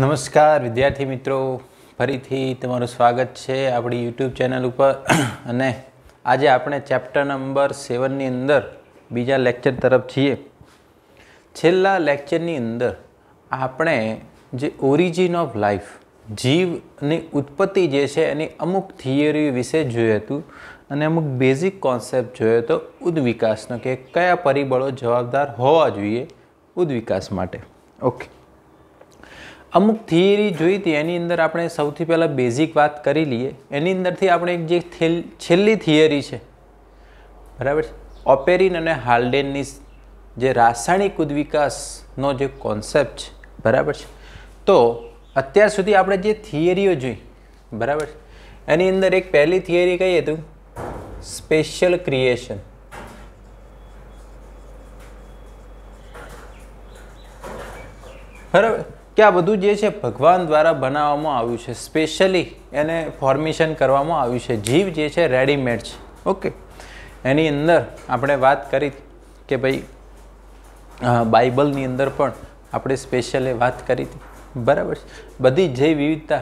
નમસ્કાર વિદ્યાર્થી મિત્રો ફરીથી તમારું સ્વાગત છે આપણી યુટ્યુબ ચેનલ ઉપર અને આજે આપણે ચેપ્ટર નંબર સેવનની અંદર બીજા લેક્ચર તરફ છીએ છેલ્લા લેક્ચરની અંદર આપણે જે ઓરિજિન ઓફ લાઈફ જીવની ઉત્પત્તિ જે છે એની અમુક થિયરી વિશે જોયું હતું અને અમુક બેઝિક કોન્સેપ્ટ જોયો હતો ઉદ્વિકાસનો કે કયા પરિબળો જવાબદાર હોવા જોઈએ ઉદ્વિકાસ માટે ઓકે અમુક થિયરી જોઈ હતી એની અંદર આપણે સૌથી પહેલાં બેઝિક વાત કરી લઈએ એની અંદરથી આપણે એક જે છેલ્લી થિયરી છે બરાબર ઓપેરિન અને હાલ્ડેનની જે રાસાયણિક ઉદ્વિકાસનો જે કોન્સેપ્ટ છે બરાબર છે તો અત્યાર સુધી આપણે જે થિયરીઓ જોઈ બરાબર એની અંદર એક પહેલી થિયરી કહીએ તો સ્પેશિયલ ક્રિએશન બરાબર કે આ બધું જે છે ભગવાન દ્વારા બનાવવામાં આવ્યું છે સ્પેશિયલી એને ફોર્મેશન કરવામાં આવ્યું છે જીવ જે છે રેડીમેડ છે ઓકે એની અંદર આપણે વાત કરી કે ભાઈ બાઇબલની અંદર પણ આપણે સ્પેશિયલી વાત કરી હતી બરાબર બધી જૈવ વિવિધતા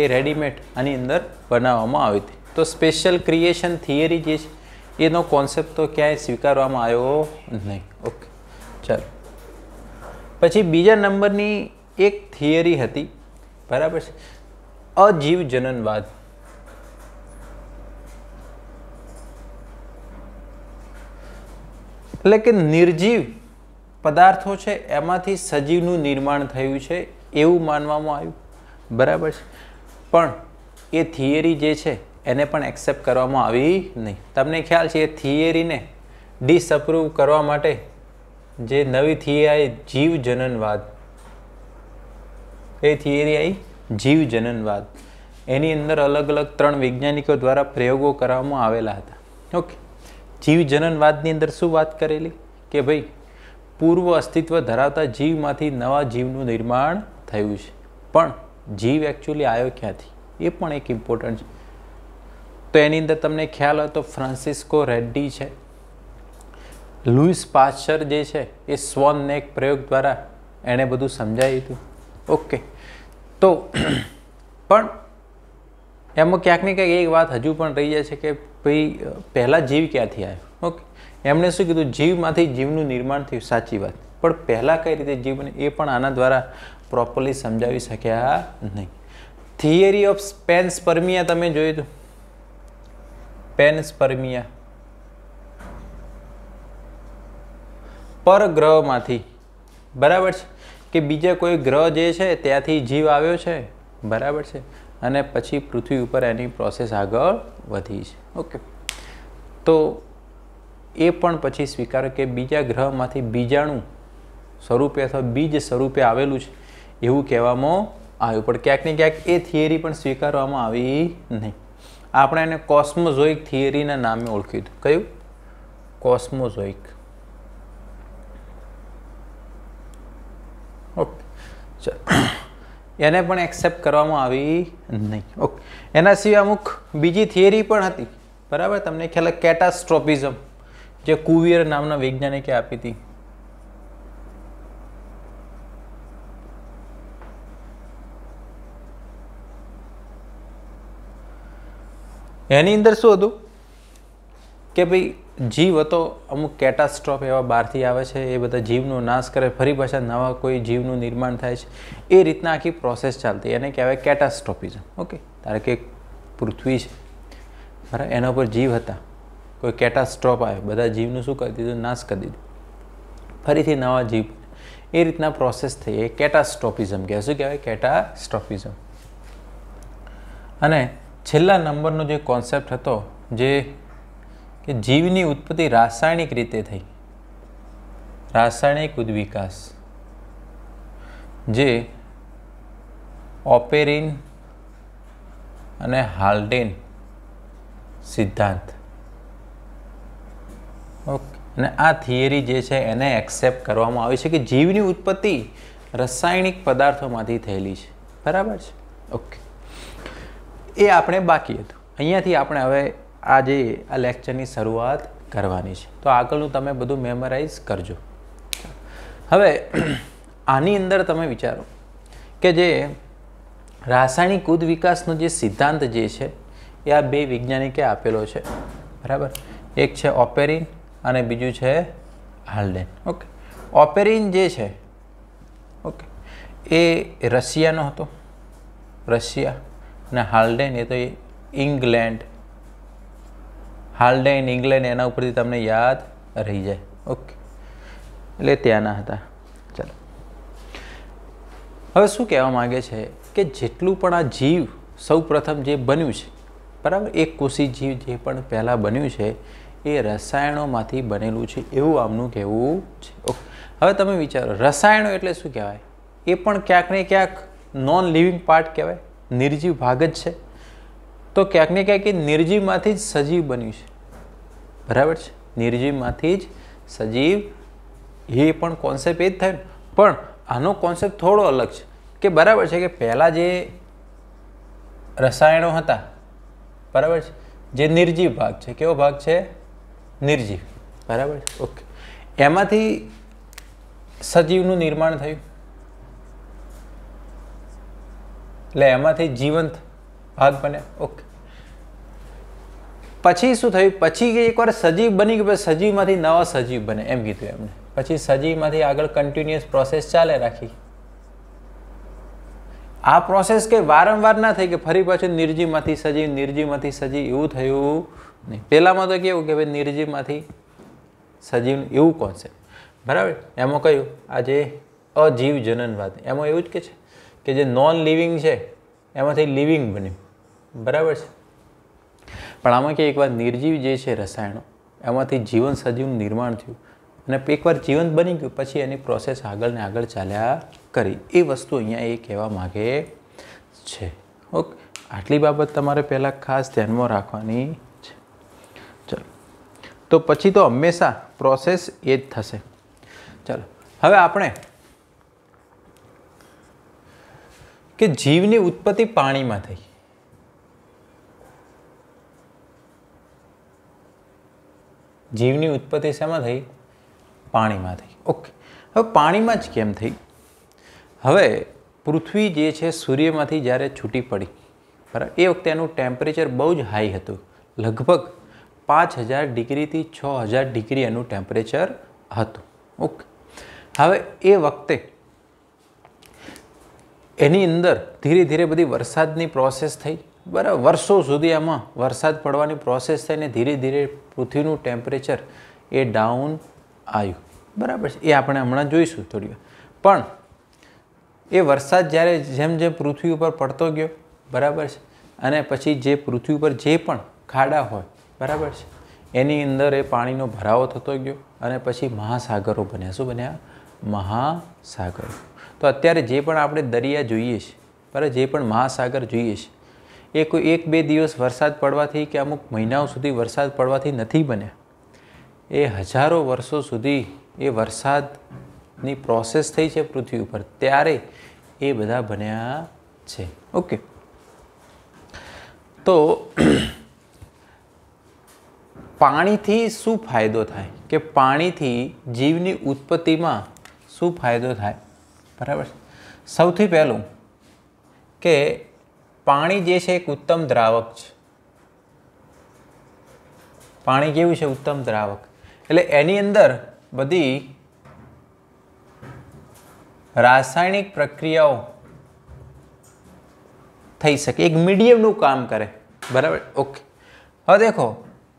એ રેડીમેડ આની અંદર બનાવવામાં આવી હતી તો સ્પેશિયલ ક્રિએશન થિયરી જે છે એનો કોન્સેપ્ટ તો ક્યાંય સ્વીકારવામાં આવ્યો નહીં ઓકે ચાલો પછી બીજા નંબરની એક થિયરી હતી બરાબર છે અજીવ જનનવાદ એટલે કે નિર્જીવ પદાર્થો છે એમાંથી સજીવનું નિર્માણ થયું છે એવું માનવામાં આવ્યું બરાબર છે પણ એ થિયરી જે છે એને પણ એક્સેપ્ટ કરવામાં આવી નહીં તમને ખ્યાલ છે એ થિયરીને ડિસઅપ્રૂવ કરવા માટે જે નવી થિયરી જીવજનનવાદ એ થિયરી આવી જીવજનનવાદ એની અંદર અલગ અલગ ત્રણ વૈજ્ઞાનિકો દ્વારા પ્રયોગો કરવામાં આવેલા હતા ઓકે જીવજનનવાદની અંદર શું વાત કરેલી કે ભાઈ પૂર્વ અસ્તિત્વ ધરાવતા જીવમાંથી નવા જીવનું નિર્માણ થયું છે પણ જીવ એકચ્યુઅલી આવ્યો ક્યાંથી એ પણ એક ઇમ્પોર્ટન્ટ છે તો એની અંદર તમને ખ્યાલ હોય તો ફ્રાન્સિસ્કો રેડ્ડી છે લુઈસ પાશ્ચર જે છે એ સ્વોન એક પ્રયોગ દ્વારા એણે બધું સમજાવ્યું હતું ઓકે તો પણ એમાં ક્યાંક ને ક્યાંક એક વાત હજુ પણ રહી જાય છે કે ભાઈ પહેલાં જીવ ક્યાંથી આવ્યો ઓકે એમણે શું કીધું જીવમાંથી જીવનું નિર્માણ થયું સાચી વાત પણ પહેલાં કઈ રીતે જીવ બને એ પણ આના દ્વારા પ્રોપરલી સમજાવી શક્યા નહીં થિયરી ઓફ પેન સ્પર્મિયા તમે જોયું હતું પેન સ્પર્મિયા પરગ્રહમાંથી બરાબર છે કે બીજા કોઈ ગ્રહ જે છે ત્યાંથી જીવ આવ્યો છે બરાબર છે અને પછી પૃથ્વી ઉપર એની પ્રોસેસ આગળ વધી છે ઓકે તો એ પણ પછી સ્વીકારો કે બીજા ગ્રહમાંથી બીજાણું સ્વરૂપે અથવા બીજ સ્વરૂપે આવેલું છે એવું કહેવામાં આવ્યું પણ ક્યાંક ને ક્યાંક એ થિયરી પણ સ્વીકારવામાં આવી નહીં આપણે એને કોસ્મોઝોઇક થિયરીના નામે ઓળખ્યું હતું કયું કોસ્મોઝોઇક એને પણ એક્સેપ્ટ કરવામાં આવી નહીં ઓકે એના સિવાય અમુક બીજી થિયરી પણ હતી બરાબર તમને ખ્યાલ કેટાસ્ટ્રોપિઝમ જે કુવિયર નામના વૈજ્ઞાનિકે આપી હતી એની અંદર શું હતું કે ભાઈ જીવ હતો અમુક કેટાસ્ટ્રોફ એવા બહારથી આવે છે એ બધા જીવનો નાશ કરે ફરી પાછા નવા કોઈ જીવનું નિર્માણ થાય છે એ રીતના આખી પ્રોસેસ ચાલતી એને કહેવાય કેટાસ્ટ્રોફિઝમ ઓકે ધારો કે પૃથ્વી છે બરાબર એના ઉપર જીવ હતા કોઈ કેટાસ્ટ્રોફ આવે બધા જીવનું શું કરી દીધું નાશ કરી દીધું ફરીથી નવા જીવ એ રીતના પ્રોસેસ થઈ એ કેટાસ્ટ્રોફિઝમ કહેવાય શું કહેવાય કેટાસ્ટ્રોફિઝમ અને છેલ્લા નંબરનો જે કોન્સેપ્ટ હતો જે કે જીવની ઉત્પત્તિ રાસાયણિક રીતે થઈ રાસાયણિક ઉદ્વિકાસ જે ઓપેરિન અને હાલ્ડેન સિદ્ધાંત ઓકે અને આ થિયરી જે છે એને એક્સેપ્ટ કરવામાં આવી છે કે જીવની ઉત્પત્તિ રાસાયણિક પદાર્થોમાંથી થયેલી છે બરાબર છે ઓકે એ આપણે બાકી હતું અહીંયાથી આપણે હવે આજે આ લેક્ચરની શરૂઆત કરવાની છે તો આગળનું તમે બધું મેમરાઇઝ કરજો હવે આની અંદર તમે વિચારો કે જે રાસાયણિક ઉદ વિકાસનો જે સિદ્ધાંત જે છે એ આ બે વૈજ્ઞાનિકે આપેલો છે બરાબર એક છે ઓપેરિન અને બીજું છે હાલ્ડેન ઓકે ઓપેરિન જે છે ઓકે એ રશિયાનો હતો રશિયા અને હાલ્ડેન એ તો ઇંગ્લેન્ડ હાલ્ડેન ઇંગ્લેન્ડ એના ઉપરથી તમને યાદ રહી જાય ઓકે એટલે ત્યાંના હતા ચાલો હવે શું કહેવા માગે છે કે જેટલું પણ આ જીવ સૌપ્રથમ જે બન્યું છે બરાબર એક કોષી જીવ જે પણ પહેલાં બન્યું છે એ રસાયણોમાંથી બનેલું છે એવું આમનું કહેવું છે ઓકે હવે તમે વિચારો રસાયણો એટલે શું કહેવાય એ પણ ક્યાંક ને ક્યાંક નોન લિવિંગ પાર્ટ કહેવાય નિર્જીવ ભાગ જ છે તો ક્યાંક ને ક્યાંક એ નિર્જીવમાંથી જ સજીવ બન્યું છે બરાબર છે નિર્જીવમાંથી જ સજીવ એ પણ કોન્સેપ્ટ એ જ થાય પણ આનો કોન્સેપ્ટ થોડો અલગ છે કે બરાબર છે કે પહેલાં જે રસાયણો હતા બરાબર છે જે નિર્જીવ ભાગ છે કેવો ભાગ છે નિર્જીવ બરાબર છે ઓકે એમાંથી સજીવનું નિર્માણ થયું એટલે એમાંથી જીવંત ભાગ બન્યા ઓકે પછી શું થયું પછી એકવાર સજીવ બની ગયું સજીવમાંથી નવા સજીવ બને એમ કીધું એમને પછી સજીવમાંથી આગળ કન્ટિન્યુઅસ પ્રોસેસ ચાલે રાખી આ પ્રોસેસ કે વારંવાર ના થઈ કે ફરી પાછું નિર્જીવમાંથી સજીવ નિર્જીવમાંથી સજીવ એવું થયું નહીં પહેલામાં તો કેવું કે ભાઈ નિર્જીવમાંથી સજીવ એવું કોન્સેપ્ટ બરાબર એમાં કહ્યું આ જે અજીવ જનનવાદ એમાં એવું જ કે છે કે જે નોન લિવિંગ છે એમાંથી લિવિંગ બન્યું બરાબર છે પણ આમાં કે એકવાર નિર્જીવ જે છે રસાયણો એમાંથી જીવન સજીવનું નિર્માણ થયું અને એકવાર જીવંત બની ગયું પછી એની પ્રોસેસ આગળ ને આગળ ચાલ્યા કરી એ વસ્તુ અહીંયા એ કહેવા માગે છે ઓકે આટલી બાબત તમારે પહેલાં ખાસ ધ્યાનમાં રાખવાની છે ચલો તો પછી તો હંમેશા પ્રોસેસ એ જ થશે ચલો હવે આપણે કે જીવની ઉત્પત્તિ પાણીમાં થઈ જીવની ઉત્પત્તિ શેમાં થઈ પાણીમાં થઈ ઓકે હવે પાણીમાં જ કેમ થઈ હવે પૃથ્વી જે છે સૂર્યમાંથી જ્યારે છૂટી પડી બરાબર એ વખતે એનું ટેમ્પરેચર બહુ જ હાઈ હતું લગભગ પાંચ હજાર ડિગ્રીથી છ હજાર ડિગ્રી એનું ટેમ્પરેચર હતું ઓકે હવે એ વખતે એની અંદર ધીરે ધીરે બધી વરસાદની પ્રોસેસ થઈ બરાબર વર્ષો સુધી આમાં વરસાદ પડવાની પ્રોસેસ થઈને ધીરે ધીરે પૃથ્વીનું ટેમ્પરેચર એ ડાઉન આવ્યું બરાબર છે એ આપણે હમણાં જોઈશું થોડી પણ એ વરસાદ જ્યારે જેમ જેમ પૃથ્વી ઉપર પડતો ગયો બરાબર છે અને પછી જે પૃથ્વી ઉપર જે પણ ખાડા હોય બરાબર છે એની અંદર એ પાણીનો ભરાવો થતો ગયો અને પછી મહાસાગરો બન્યા શું બન્યા મહાસાગરો તો અત્યારે જે પણ આપણે દરિયા જોઈએ છીએ બરાબર જે પણ મહાસાગર જોઈએ છીએ એ કોઈ એક બે દિવસ વરસાદ પડવાથી કે અમુક મહિનાઓ સુધી વરસાદ પડવાથી નથી બન્યા એ હજારો વર્ષો સુધી એ વરસાદની પ્રોસેસ થઈ છે પૃથ્વી ઉપર ત્યારે એ બધા બન્યા છે ઓકે તો પાણીથી શું ફાયદો થાય કે પાણીથી જીવની ઉત્પત્તિમાં શું ફાયદો થાય બરાબર સૌથી પહેલું કે પાણી જે છે એક ઉત્તમ દ્રાવક છે પાણી કેવું છે ઉત્તમ દ્રાવક એટલે એની અંદર બધી રાસાયણિક પ્રક્રિયાઓ થઈ શકે એક મીડિયમનું કામ કરે બરાબર ઓકે હવે દેખો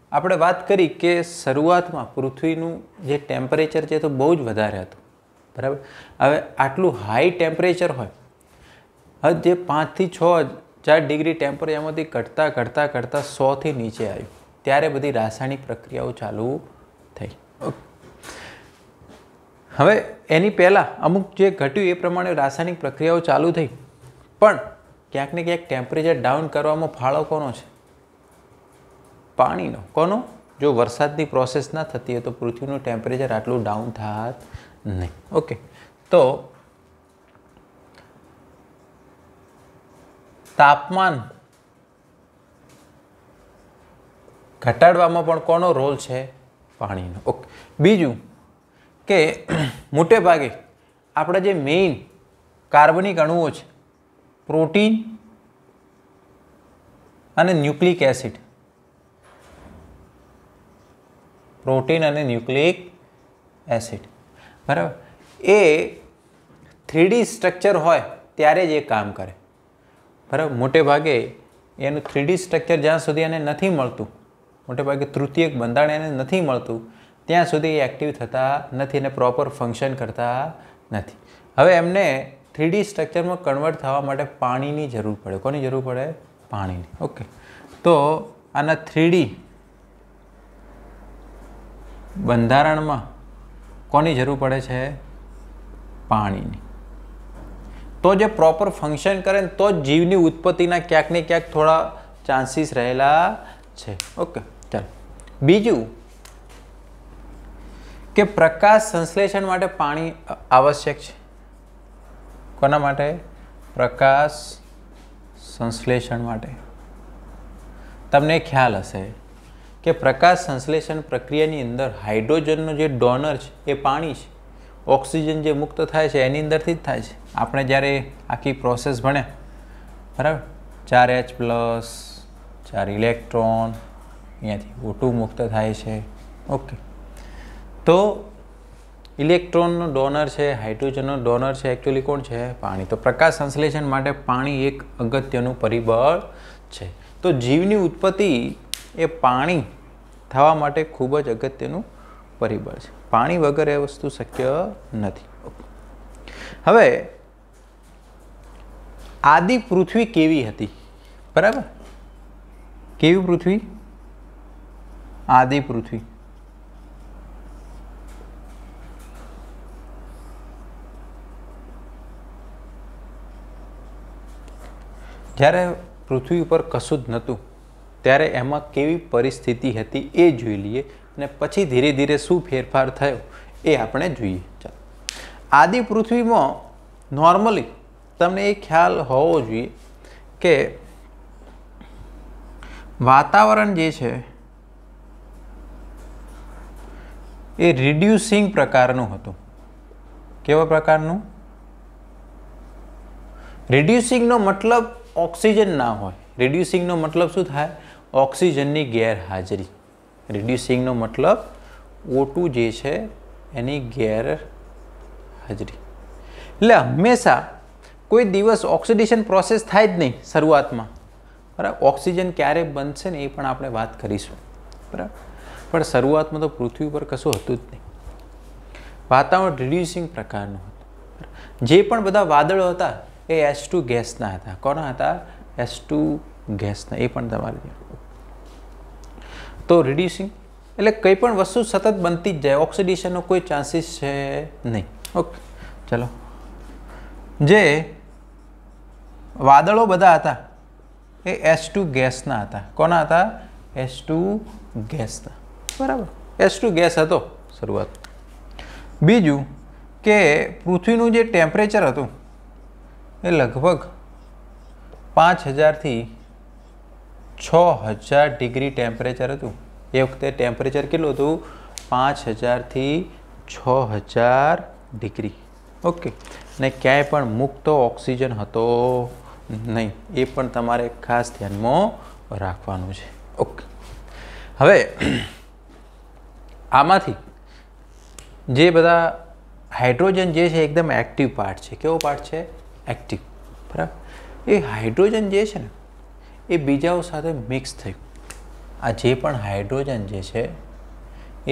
આપણે વાત કરી કે શરૂઆતમાં પૃથ્વીનું જે ટેમ્પરેચર છે તો બહુ જ વધારે હતું બરાબર હવે આટલું હાઈ ટેમ્પરેચર હોય હવે જે પાંચથી છ ચાર ડિગ્રી ટેમ્પરેચરમાંથી ઘટતા ઘટતાં ઘટતાં સોથી નીચે આવ્યું ત્યારે બધી રાસાયણિક પ્રક્રિયાઓ ચાલુ થઈ હવે એની પહેલાં અમુક જે ઘટ્યું એ પ્રમાણે રાસાયણિક પ્રક્રિયાઓ ચાલુ થઈ પણ ક્યાંક ને ક્યાંક ટેમ્પરેચર ડાઉન કરવામાં ફાળો કોનો છે પાણીનો કોનો જો વરસાદની પ્રોસેસ ના થતી હોય તો પૃથ્વીનું ટેમ્પરેચર આટલું ડાઉન થાત નહીં ઓકે તો તાપમાન ઘટાડવામાં પણ કોનો રોલ છે પાણીનો ઓકે બીજું કે મોટે ભાગે આપણા જે મેઇન કાર્બનિક અણુઓ છે પ્રોટીન અને ન્યુક્લિક એસિડ પ્રોટીન અને ન્યુક્લિક એસિડ બરાબર એ થ્રીડી સ્ટ્રક્ચર હોય ત્યારે જ એ કામ કરે બરાબર મોટે ભાગે એનું થ્રીડી સ્ટ્રક્ચર જ્યાં સુધી એને નથી મળતું મોટે ભાગે તૃતીયક બંધારણ એને નથી મળતું ત્યાં સુધી એ એક્ટિવ થતા નથી અને પ્રોપર ફંક્શન કરતા નથી હવે એમને થ્રીડી સ્ટ્રક્ચરમાં કન્વર્ટ થવા માટે પાણીની જરૂર પડે કોની જરૂર પડે પાણીની ઓકે તો આના થ્રીડી બંધારણમાં કોની જરૂર પડે છે પાણીની તો જે પ્રોપર ફંક્શન કરે ને તો જ જીવની ઉત્પત્તિના ક્યાંક ને ક્યાંક થોડા ચાન્સીસ રહેલા છે ઓકે ચાલો બીજું કે પ્રકાશ સંશ્લેષણ માટે પાણી આવશ્યક છે કોના માટે પ્રકાશ સંશ્લેષણ માટે તમને ખ્યાલ હશે કે પ્રકાશ સંશ્લેષણ પ્રક્રિયાની અંદર હાઇડ્રોજનનો જે ડોનર છે એ પાણી છે ઓક્સિજન જે મુક્ત થાય છે એની અંદરથી જ થાય છે આપણે જ્યારે આખી પ્રોસેસ ભણે બરાબર ચાર એચ પ્લસ ચાર ઇલેક્ટ્રોન અહીંયાથી ઓટુ મુક્ત થાય છે ઓકે તો ઇલેક્ટ્રોનનું ડોનર છે હાઇડ્રોજનનો ડોનર છે એકચ્યુઅલી કોણ છે પાણી તો પ્રકાશ સંશ્લેષણ માટે પાણી એક અગત્યનું પરિબળ છે તો જીવની ઉત્પત્તિ એ પાણી થવા માટે ખૂબ જ અગત્યનું પરિબળ છે પાણી વગર એ વસ્તુ શક્ય નથી હવે આદિ પૃથ્વી કેવી હતી બરાબર કેવી પૃથ્વી આદિ પૃથ્વી જ્યારે પૃથ્વી ઉપર કશું જ નહોતું ત્યારે એમાં કેવી પરિસ્થિતિ હતી એ જોઈ લઈએ અને પછી ધીરે ધીરે શું ફેરફાર થયો એ આપણે જોઈએ ચાલો આદિ પૃથ્વીમાં નોર્મલી તમને એ ખ્યાલ હોવો જોઈએ કે વાતાવરણ જે છે એ રિડ્યુસિંગ પ્રકારનું હતું કેવા પ્રકારનું રિડ્યુસિંગનો મતલબ ઓક્સિજન ના હોય રિડ્યુસિંગનો મતલબ શું થાય ઓક્સિજનની ગેરહાજરી રિડ્યુસિંગનો મતલબ ઓટુ જે છે એની ગેરહાજરી એટલે હંમેશા કોઈ દિવસ ઓક્સિડેશન પ્રોસેસ થાય જ નહીં શરૂઆતમાં બરાબર ઓક્સિજન ક્યારે બનશે ને એ પણ આપણે વાત કરીશું બરાબર પણ શરૂઆતમાં તો પૃથ્વી પર કશું હતું જ નહીં વાતાવરણ રિડ્યુસિંગ પ્રકારનું હતું જે પણ બધા વાદળો હતા એ એસ ટુ ગેસના હતા કોના હતા એસ ટુ ગેસના એ પણ તમારે તો રિડ્યુસિંગ એટલે કંઈ પણ વસ્તુ સતત બનતી જ જાય ઓક્સિડેશનનો કોઈ ચાન્સીસ છે નહીં ઓકે ચલો જે વાદળો બધા હતા એ એસ ટુ ગેસના હતા કોના હતા એસ ટુ ગેસના બરાબર એસ ટુ ગેસ હતો શરૂઆત બીજું કે પૃથ્વીનું જે ટેમ્પરેચર હતું એ લગભગ પાંચ હજારથી છ હજાર ડિગ્રી ટેમ્પરેચર હતું એ વખતે ટેમ્પરેચર કેટલું હતું પાંચ હજારથી છ હજાર ડિગ્રી ઓકે ને ક્યાંય પણ મુક્ત ઓક્સિજન હતો નહીં એ પણ તમારે ખાસ ધ્યાનમાં રાખવાનું છે ઓકે હવે આમાંથી જે બધા હાઇડ્રોજન જે છે એકદમ એક્ટિવ પાર્ટ છે કેવો પાર્ટ છે એક્ટિવ બરાબર એ હાઇડ્રોજન જે છે ને એ બીજાઓ સાથે મિક્સ થયું આ જે પણ હાઇડ્રોજન જે છે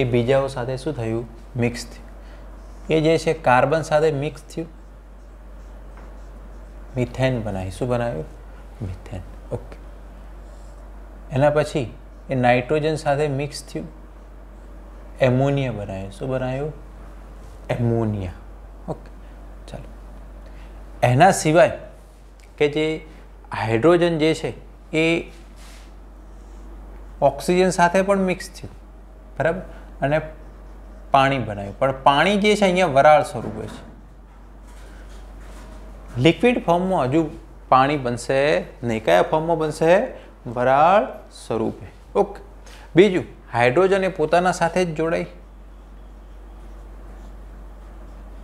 એ બીજાઓ સાથે શું થયું મિક્સ થયું એ જે છે કાર્બન સાથે મિક્સ થયું મિથેન બનાવી શું બનાવ્યું મિથેન ઓકે એના પછી એ નાઇટ્રોજન સાથે મિક્સ થયું એમોનિયા બનાવ્યું શું બનાવ્યું એમોનિયા ઓકે ચાલો એના સિવાય કે જે હાઇડ્રોજન જે છે એ ઓક્સિજન સાથે પણ મિક્સ થયું બરાબર અને પાણી બનાવ્યું પણ પાણી જે છે અહીંયા વરાળ સ્વરૂપે છે લિક્વિડ ફોર્મમાં હજુ પાણી બનશે નહીં કયા ફોર્મમાં બનશે વરાળ સ્વરૂપે ઓકે બીજું હાઇડ્રોજન એ પોતાના સાથે જ જોડાઈ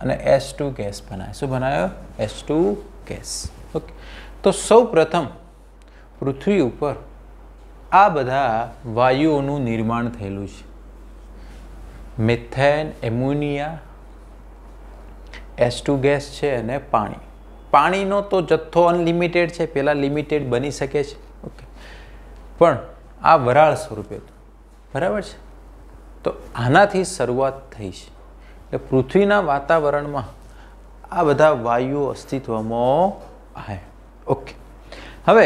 અને એસ ટુ ગેસ બનાવે શું બનાવ્યો એસ ટુ ગેસ ઓકે તો સૌ પ્રથમ પૃથ્વી ઉપર આ બધા વાયુઓનું નિર્માણ થયેલું છે methane ammonia S two gas છે અને પાણી પાણીનો તો જથ્થો અનલિમિટેડ છે પહેલાં લિમિટેડ બની શકે છે ઓકે પણ આ વરાળ સ્વરૂપે બરાબર છે તો આનાથી શરૂઆત થઈ છે એટલે પૃથ્વીના વાતાવરણમાં આ બધા વાયુઓ અસ્તિત્વમાં આવે ઓકે હવે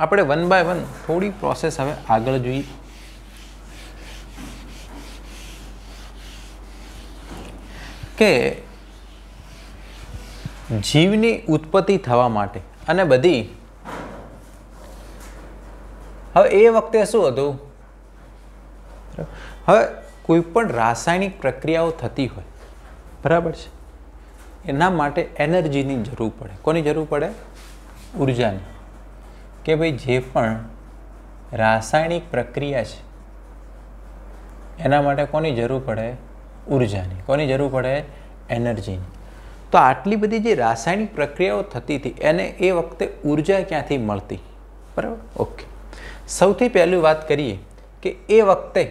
આપણે વન બાય વન થોડી પ્રોસેસ હવે આગળ જોઈએ કે જીવની ઉત્પત્તિ થવા માટે અને બધી હવે એ વખતે શું હતું હવે કોઈ પણ રાસાયણિક પ્રક્રિયાઓ થતી હોય બરાબર છે એના માટે એનર્જીની જરૂર પડે કોની જરૂર પડે ઉર્જાની કે ભાઈ જે પણ રાસાયણિક પ્રક્રિયા છે એના માટે કોની જરૂર પડે ઉર્જાની કોની જરૂર પડે એનર્જીની તો આટલી બધી જે રાસાયણિક પ્રક્રિયાઓ થતી હતી એને એ વખતે ઉર્જા ક્યાંથી મળતી બરાબર ઓકે સૌથી પહેલું વાત કરીએ કે એ વખતે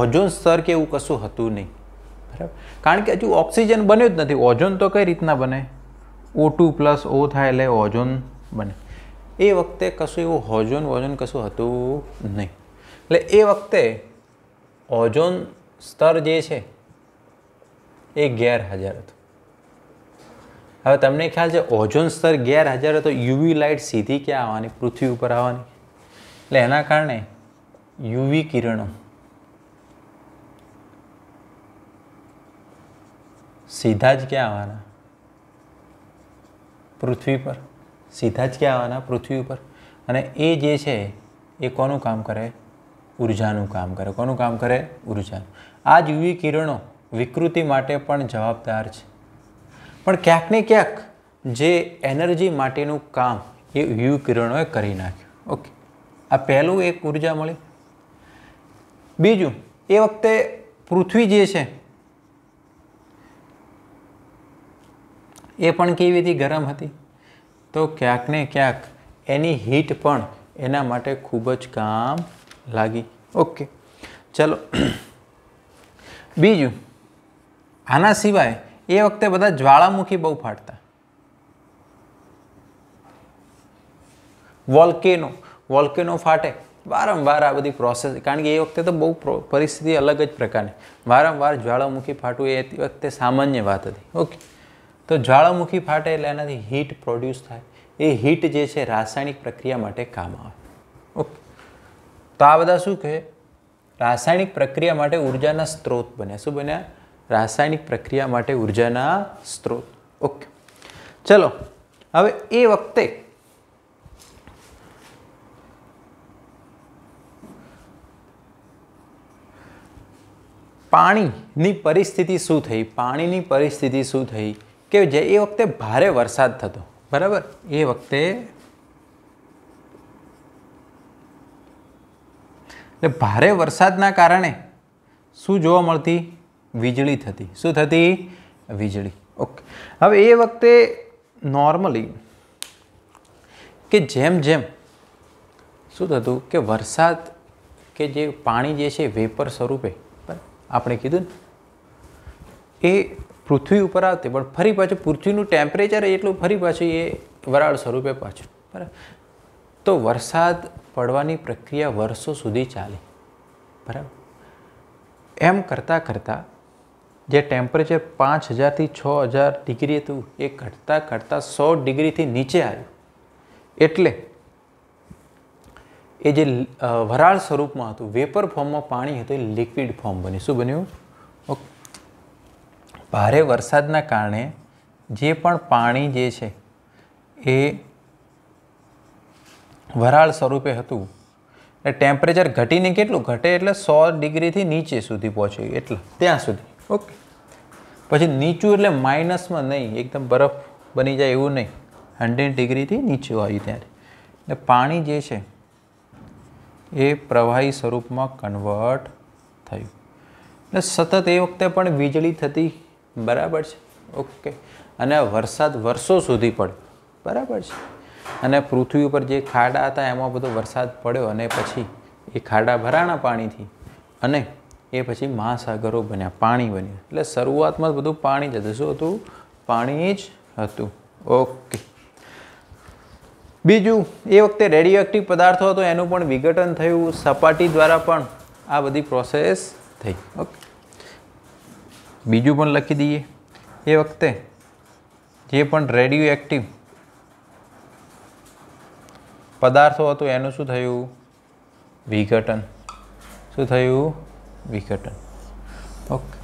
ઓઝોન સ્તર કે એવું કશું હતું નહીં બરાબર કારણ કે હજુ ઓક્સિજન બન્યો જ નથી ઓઝોન તો કઈ રીતના બને ઓ ટુ પ્લસ ઓ થાય એટલે ઓઝોન બને એ વખતે કશું એવું હોજોન વોઝોન કશું હતું નહીં એટલે એ વખતે ઓઝોન સ્તર જે છે એ ગેરહાજર હતું હવે તમને ખ્યાલ છે ઓઝોન સ્તર ગેરહાજર હતો યુવી લાઇટ સીધી ક્યાં આવવાની પૃથ્વી ઉપર આવવાની એટલે એના કારણે યુવી કિરણો સીધા જ ક્યાં આવવાના પૃથ્વી પર સીધા જ ક્યાં આવવાના પૃથ્વી ઉપર અને એ જે છે એ કોનું કામ કરે ઉર્જાનું કામ કરે કોનું કામ કરે ઉર્જા આ જ યુવી કિરણો વિકૃતિ માટે પણ જવાબદાર છે પણ ક્યાંક ને ક્યાંક જે એનર્જી માટેનું કામ એ યુ કિરણોએ કરી નાખ્યું ઓકે આ પહેલું એક ઉર્જા મળી બીજું એ વખતે પૃથ્વી જે છે એ પણ કેવી હતી ગરમ હતી તો ક્યાંક ને ક્યાંક એની હીટ પણ એના માટે ખૂબ જ કામ લાગી ઓકે ચલો બીજું આના સિવાય એ વખતે બધા જ્વાળામુખી બહુ ફાટતા વોલ્કેનો વોલ્કેનો ફાટે વારંવાર આ બધી પ્રોસેસ કારણ કે એ વખતે તો બહુ પરિસ્થિતિ અલગ જ પ્રકારની વારંવાર જ્વાળામુખી ફાટવું એ વખતે સામાન્ય વાત હતી ઓકે તો જ્વાળામુખી ફાટે એટલે એનાથી હીટ પ્રોડ્યુસ થાય એ હીટ જે છે રાસાયણિક પ્રક્રિયા માટે કામ આવે ઓકે તો આ બધા શું કહે રાસાયણિક પ્રક્રિયા માટે ઉર્જાના સ્ત્રોત બન્યા શું બન્યા રાસાયણિક પ્રક્રિયા માટે ઉર્જાના સ્ત્રોત ઓકે ચલો હવે એ વખતે પાણીની પરિસ્થિતિ શું થઈ પાણીની પરિસ્થિતિ શું થઈ કે જે એ વખતે ભારે વરસાદ થતો બરાબર એ વખતે એટલે ભારે વરસાદના કારણે શું જોવા મળતી વીજળી થતી શું થતી વીજળી ઓકે હવે એ વખતે નોર્મલી કે જેમ જેમ શું થતું કે વરસાદ કે જે પાણી જે છે વેપર સ્વરૂપે આપણે કીધું ને એ પૃથ્વી ઉપર આવતી પણ ફરી પાછું પૃથ્વીનું ટેમ્પરેચર એટલું ફરી પાછું એ વરાળ સ્વરૂપે પાછું બરાબર તો વરસાદ પડવાની પ્રક્રિયા વર્ષો સુધી ચાલી બરાબર એમ કરતાં કરતાં જે ટેમ્પરેચર પાંચ હજારથી છ હજાર ડિગ્રી હતું એ ઘટતા ઘટતા સો ડિગ્રીથી નીચે આવ્યું એટલે એ જે વરાળ સ્વરૂપમાં હતું વેપર ફોર્મમાં પાણી હતું એ લિક્વિડ ફોર્મ બન્યું શું બન્યું ભારે વરસાદના કારણે જે પણ પાણી જે છે એ વરાળ સ્વરૂપે હતું એ ટેમ્પરેચર ઘટીને કેટલું ઘટે એટલે સો ડિગ્રીથી નીચે સુધી પહોંચ્યું એટલે ત્યાં સુધી ઓકે પછી નીચું એટલે માઇનસમાં નહીં એકદમ બરફ બની જાય એવું નહીં હંડ્રેડ ડિગ્રીથી નીચું આવ્યું ત્યારે એટલે પાણી જે છે એ પ્રવાહી સ્વરૂપમાં કન્વર્ટ થયું એટલે સતત એ વખતે પણ વીજળી થતી બરાબર છે ઓકે અને વરસાદ વર્ષો સુધી પડ્યો બરાબર છે અને પૃથ્વી ઉપર જે ખાડા હતા એમાં બધો વરસાદ પડ્યો અને પછી એ ખાડા ભરાણા પાણીથી અને એ પછી મહાસાગરો બન્યા પાણી બન્યું એટલે શરૂઆતમાં બધું પાણી જ હતું શું હતું પાણી જ હતું ઓકે બીજું એ વખતે રેડિયો એક્ટિવ પદાર્થો હતો એનું પણ વિઘટન થયું સપાટી દ્વારા પણ આ બધી પ્રોસેસ થઈ ઓકે બીજું પણ લખી દઈએ એ વખતે જે પણ રેડિયો એક્ટિવ પદાર્થો હતો એનું શું થયું વિઘટન શું થયું વિઘટન ઓકે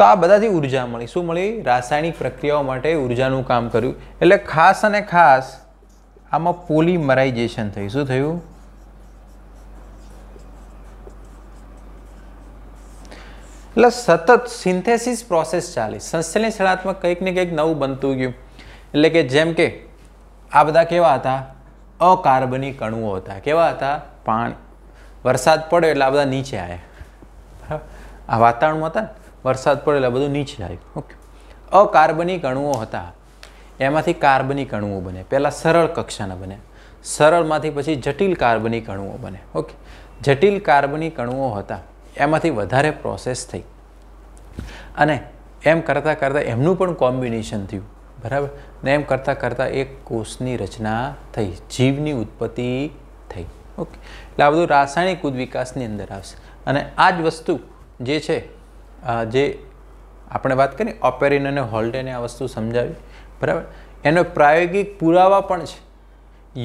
તો આ બધાથી ઉર્જા મળી શું મળી રાસાયણિક પ્રક્રિયાઓ માટે ઉર્જાનું કામ કર્યું એટલે ખાસ અને ખાસ આમાં પોલીમરાઇઝેશન થયું શું થયું એટલે સતત સિન્થેસિસ પ્રોસેસ ચાલી સંશ્લેષણ સણાત્મક કંઈક ને કંઈક નવું બનતું ગયું એટલે કે જેમ કે આ બધા કેવા હતા અકાર્બનિક અણુઓ હતા કેવા હતા પાણી વરસાદ પડ્યો એટલે આ બધા નીચે આવ્યા આ વાતાવરણમાં હતા ને વરસાદ પડ્યો એટલે બધું નીચે આવ્યું ઓકે અકાર્બનિક અણુઓ હતા એમાંથી કાર્બનિક અણુઓ બને પહેલાં સરળ કક્ષાના બને સરળમાંથી પછી જટિલ કાર્બનિક અણુઓ બને ઓકે જટિલ કાર્બનિક અણુઓ હતા એમાંથી વધારે પ્રોસેસ થઈ અને એમ કરતાં કરતાં એમનું પણ કોમ્બિનેશન થયું બરાબર ને એમ કરતાં કરતાં એક કોષની રચના થઈ જીવની ઉત્પત્તિ ઓકે એટલે આ બધું રાસાયણિક ઉદ્વિકાસની અંદર આવશે અને આ જ વસ્તુ જે છે જે આપણે વાત કરીએ ઓપેરિન અને હોલ્ટેને આ વસ્તુ સમજાવી બરાબર એનો પ્રાયોગિક પુરાવા પણ છે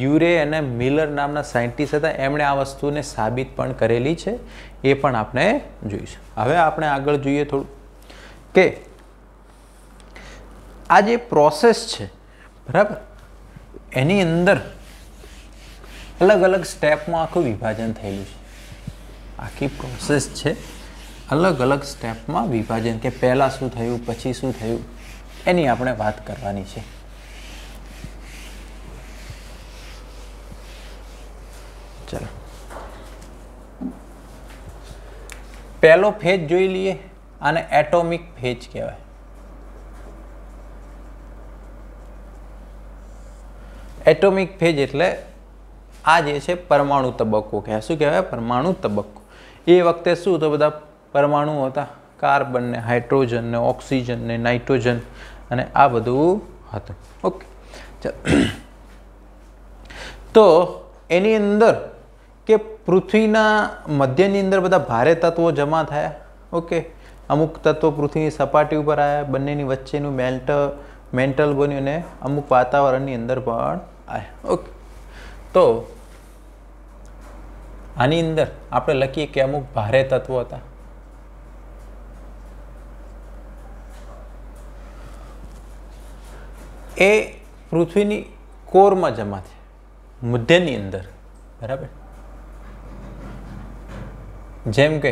યુરે અને મિલર નામના સાયન્ટિસ્ટ હતા એમણે આ વસ્તુને સાબિત પણ કરેલી છે એ પણ આપણે જોઈશું હવે આપણે આગળ જોઈએ થોડું કે આ જે પ્રોસેસ છે બરાબર એની અંદર અલગ અલગ સ્ટેપમાં આખું વિભાજન થયેલું છે આખી પ્રોસેસ છે અલગ અલગ સ્ટેપમાં વિભાજન કે પહેલાં શું થયું પછી શું થયું એની આપણે વાત કરવાની છે ચાલો પહેલો ફેજ જોઈ લઈએ આને એટોમિક ફેજ કહેવાય એટોમિક ફેજ એટલે આ જે છે પરમાણુ તબક્કો કહેવાય શું કહેવાય પરમાણુ તબક્કો એ વખતે શું તો બધા પરમાણુ હતા કાર્બન ને હાઇડ્રોજન ને ઓક્સિજન ને નાઇટ્રોજન અને આ બધું હતું ઓકે તો એની અંદર કે પૃથ્વીના મધ્યની અંદર બધા ભારે તત્વો જમા થયા ઓકે અમુક તત્વો પૃથ્વીની સપાટી ઉપર આવ્યા બંનેની વચ્ચેનું મેલ્ટ મેન્ટલ બન્યું અને અમુક વાતાવરણની અંદર પણ આવ્યા ઓકે તો આની અંદર આપણે લખીએ કે અમુક ભારે તત્વો હતા એ પૃથ્વીની કોરમાં જમા છે મુદ્દેની અંદર બરાબર જેમ કે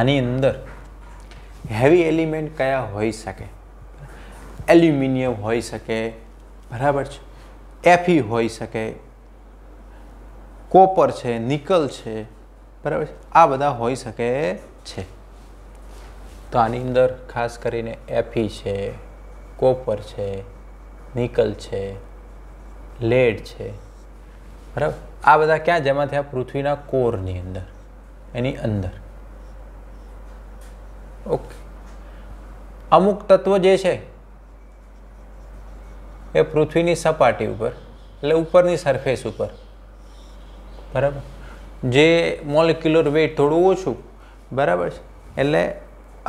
આની અંદર હેવી એલિમેન્ટ કયા હોઈ શકે એલ્યુમિનિયમ હોઈ શકે બરાબર છે એફી હોઈ શકે કોપર છે નિકલ છે બરાબર આ બધા હોઈ શકે છે તો આની અંદર ખાસ કરીને એફી છે કોપર છે નિકલ છે લેડ છે બરાબર આ બધા ક્યાં જમા થયા પૃથ્વીના કોરની અંદર એની અંદર ઓકે અમુક તત્વો જે છે એ પૃથ્વીની સપાટી ઉપર એટલે ઉપરની સરફેસ ઉપર બરાબર જે મોલેક્યુલર વેટ થોડું ઓછું બરાબર છે એટલે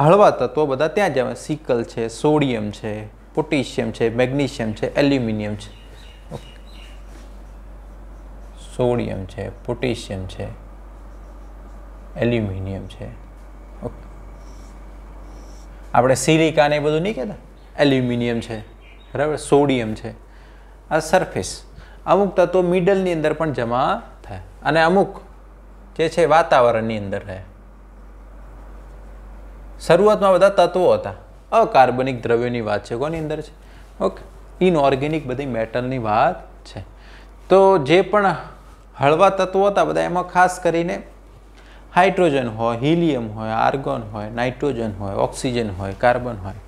હળવા તત્વો બધા ત્યાં જ સિકલ છે સોડિયમ છે પોટેશિયમ છે મેગ્નેશિયમ છે એલ્યુમિનિયમ છે સોડિયમ છે પોટેશિયમ છે એલ્યુમિનિયમ છે ઓકે આપણે સિલિકા ને બધું નહીં કહેતા એલ્યુમિનિયમ છે બરાબર સોડિયમ છે આ સરફેસ અમુક તત્વો મિડલની અંદર પણ જમા થાય અને અમુક જે છે વાતાવરણની અંદર રહે શરૂઆતમાં બધા તત્વો હતા અકાર્બનિક દ્રવ્યોની વાત છે કોની અંદર છે ઓકે ઇનઓર્ગેનિક બધી મેટલની વાત છે તો જે પણ હળવા તત્વો હતા બધા એમાં ખાસ કરીને હાઇડ્રોજન હોય હિલિયમ હોય આર્ગોન હોય નાઇટ્રોજન હોય ઓક્સિજન હોય કાર્બન હોય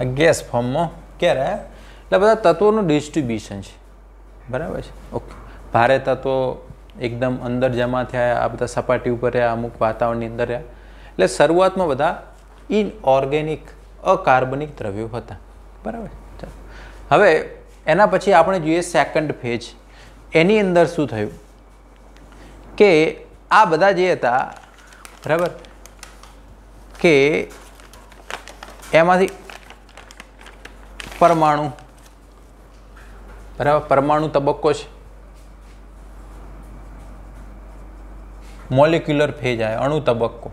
આ ગેસ ફોર્મમાં ક્યારે એટલે બધા તત્વોનું ડિસ્ટ્રીબ્યુશન છે બરાબર છે ઓકે ભારે તત્વો એકદમ અંદર જમા થયા આ બધા સપાટી ઉપર રહ્યા અમુક વાતાવરણની અંદર રહ્યા એટલે શરૂઆતમાં બધા ઇનઓર્ગેનિક અકાર્બનિક દ્રવ્યો હતા બરાબર ચાલો હવે એના પછી આપણે જોઈએ સેકન્ડ ફેજ એની અંદર શું થયું કે આ બધા જે હતા બરાબર કે એમાંથી પરમાણુ બરાબર પરમાણુ તબક્કો છે મોલિક્યુલર ફેજ આવે અણુ તબક્કો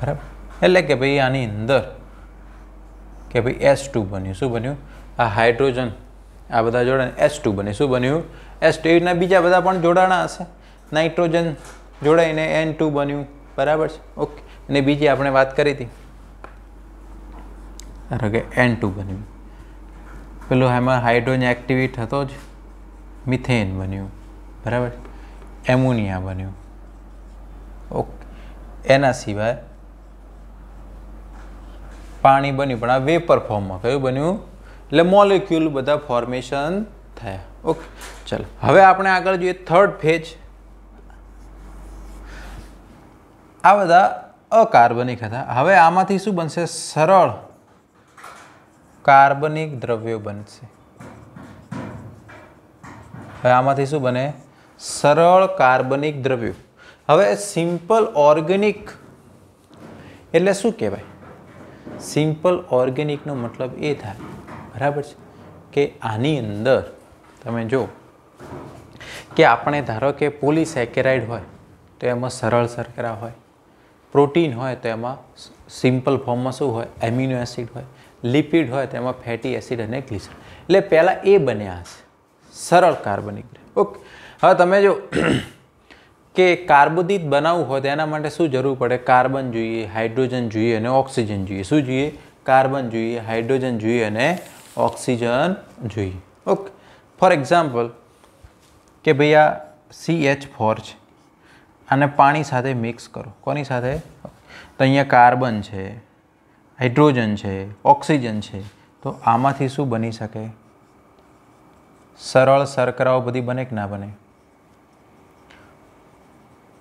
બરાબર એટલે કે ભાઈ આની અંદર કે ભાઈ એસ ટુ બન્યું શું બન્યું આ હાઇડ્રોજન આ બધા જોડાણ એસ ટુ બન્યું શું બન્યું એસ ટુ એના બીજા બધા પણ જોડાણા હશે નાઇટ્રોજન જોડાઈને એન ટુ બન્યું બરાબર છે ઓકે અને બીજી આપણે વાત કરી હતી ધારો કે એન ટુ બન્યું પેલું એમાં હાઇડ્રોજન એક્ટિવિટ હતો જ મિથેન બન્યું બરાબર એમોનિયા બન્યું ઓકે એના સિવાય પાણી બન્યું પણ આ વેપર ફોર્મમાં કયું બન્યું એટલે મોલેક્યુલ બધા ફોર્મેશન થયા ઓકે ચાલો હવે આપણે આગળ જોઈએ થર્ડ ફેજ આ બધા અકાર્બનિક હતા હવે આમાંથી શું બનશે સરળ કાર્બનિક દ્રવ્યો બનશે હવે આમાંથી શું બને સરળ કાર્બનિક દ્રવ્યો હવે સિમ્પલ ઓર્ગેનિક એટલે શું કહેવાય સિમ્પલ ઓર્ગેનિકનો મતલબ એ થાય બરાબર છે કે આની અંદર તમે જો કે આપણે ધારો કે પોલીસેકેરાઇડ હોય તો એમાં સરળ શર્કરા હોય પ્રોટીન હોય તો એમાં સિમ્પલ ફોર્મમાં શું હોય એમિનો એસિડ હોય લિપિડ હોય તેમાં ફેટી એસિડ અને ગ્લિસર એટલે પહેલાં એ બન્યા હશે સરળ કાર્બનિક ઓકે હવે તમે જો કે કાર્બોદિત બનાવવું હોય તો એના માટે શું જરૂર પડે કાર્બન જોઈએ હાઇડ્રોજન જોઈએ અને ઓક્સિજન જોઈએ શું જોઈએ કાર્બન જોઈએ હાઇડ્રોજન જોઈએ અને ઓક્સિજન જોઈએ ઓકે ફોર એક્ઝામ્પલ કે ભાઈ આ સી એચ ફોર છે આને પાણી સાથે મિક્સ કરો કોની સાથે તો અહીંયા કાર્બન છે હાઇડ્રોજન છે ઓક્સિજન છે તો આમાંથી શું બની શકે સરળ શર્કરાઓ બધી બને કે ના બને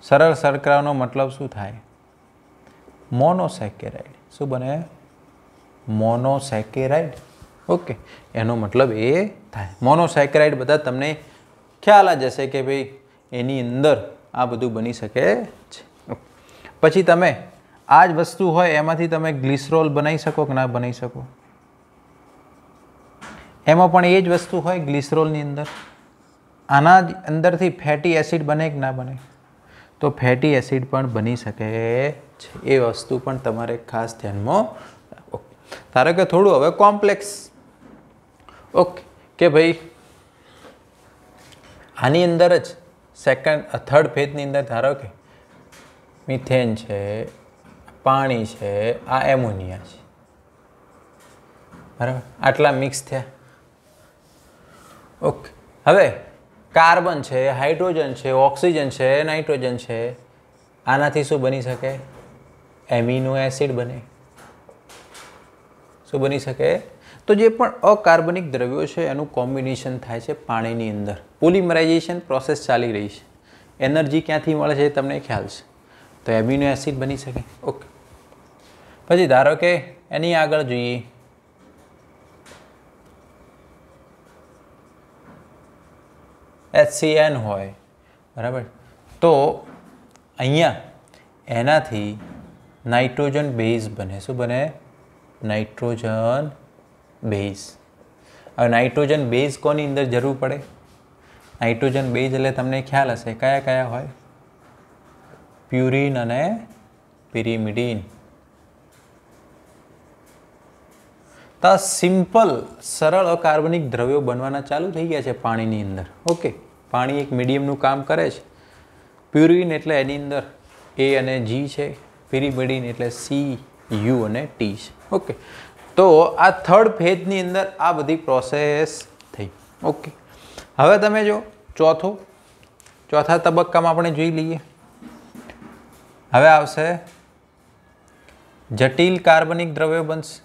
સરળ શર્કરાઓનો મતલબ શું થાય મોનોસેકેરાઇડ શું બને મોનોસેકેરાઇડ ઓકે એનો મતલબ એ થાય મોનોસેકેરાઇડ બધા તમને ખ્યાલ આ હશે કે ભાઈ એની અંદર આ બધું બની શકે છે પછી તમે આ જ વસ્તુ હોય એમાંથી તમે ગ્લિસરોલ બનાવી શકો કે ના બનાવી શકો એમાં પણ એ જ વસ્તુ હોય ગ્લિસરોલની અંદર આના જ અંદરથી ફેટી એસિડ બને કે ના બને તો ફેટી એસિડ પણ બની શકે છે એ વસ્તુ પણ તમારે ખાસ ધ્યાનમાં રાખો ધારો કે થોડું હવે કોમ્પ્લેક્સ ઓકે કે ભાઈ આની અંદર જ સેકન્ડ થર્ડ ફેઝની અંદર ધારો કે મિથેન છે પાણી છે આ એમોનિયા છે બરાબર આટલા મિક્સ થયા ઓકે હવે કાર્બન છે હાઇડ્રોજન છે ઓક્સિજન છે નાઇટ્રોજન છે આનાથી શું બની શકે એમિનો એસિડ બને શું બની શકે તો જે પણ અકાર્બનિક દ્રવ્યો છે એનું કોમ્બિનેશન થાય છે પાણીની અંદર પોલિમરાઇઝેશન પ્રોસેસ ચાલી રહી છે એનર્જી ક્યાંથી મળે છે તમને ખ્યાલ છે તો એમિનો એસિડ બની શકે ઓકે પછી ધારો કે એની આગળ જોઈએ એચસીએન હોય બરાબર તો અહીંયા એનાથી નાઇટ્રોજન બેઝ બને શું બને નાઇટ્રોજન બેઝ હવે નાઇટ્રોજન બેઝ કોની અંદર જરૂર પડે નાઇટ્રોજન બેઝ એટલે તમને ખ્યાલ હશે કયા કયા હોય પ્યુરિન અને પિરિમિડિન તો સિમ્પલ સરળ અકાર્બનિક દ્રવ્યો બનવાના ચાલુ થઈ ગયા છે પાણીની અંદર ઓકે પાણી એક મીડિયમનું કામ કરે છે પ્યુરિન એટલે એની અંદર એ અને જી છે પિરિમિડિન એટલે સી યુ અને ટી છે ઓકે તો આ થર્ડ ફેઝની અંદર આ બધી પ્રોસેસ થઈ ઓકે હવે તમે જો ચોથો ચોથા તબક્કામાં આપણે જોઈ લઈએ હવે આવશે જટિલ કાર્બનિક દ્રવ્યો બનશે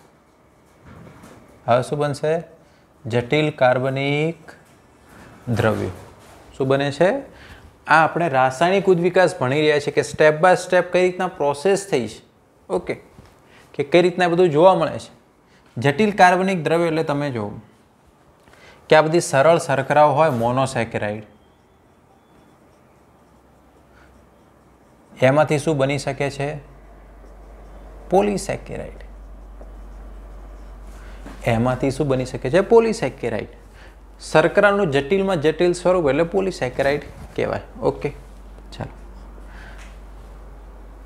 હવે શું બનશે જટિલ કાર્બનિક દ્રવ્યો શું બને છે આ આપણે રાસાયણિક ઉદ્વિકાસ ભણી રહ્યા છીએ કે સ્ટેપ બાય સ્ટેપ કઈ રીતના પ્રોસેસ થઈ છે ઓકે કે કઈ રીતના બધું જોવા મળે છે જટિલ કાર્બનિક દ્રવ્ય એટલે તમે જુઓ કે આ બધી સરળ સરકરાઓ હોય મોનોસેકેરાઇડ એમાંથી શું બની શકે છે પોલીસેકેરાઇડ એમાંથી શું બની શકે છે પોલીસેકેરાઇટ શર્કરાનું જટિલમાં જટિલ સ્વરૂપ એટલે પોલીસેકેરાઇટ કહેવાય ઓકે ચાલો